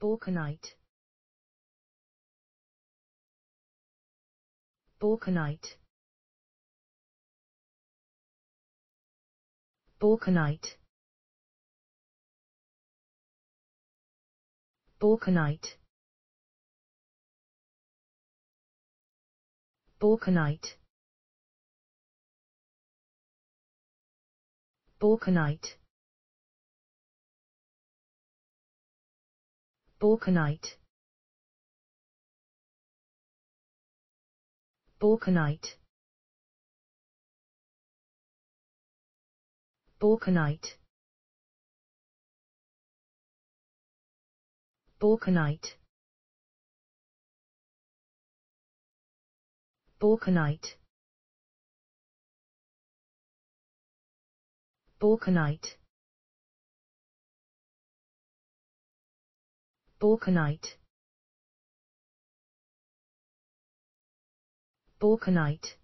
Balkanite Balkanite Balkanite Balkanite Balkanite Balkanite Balkanite Balkanite Balkanite Balkanite Balkanite Balkanite Balkanite Balkanite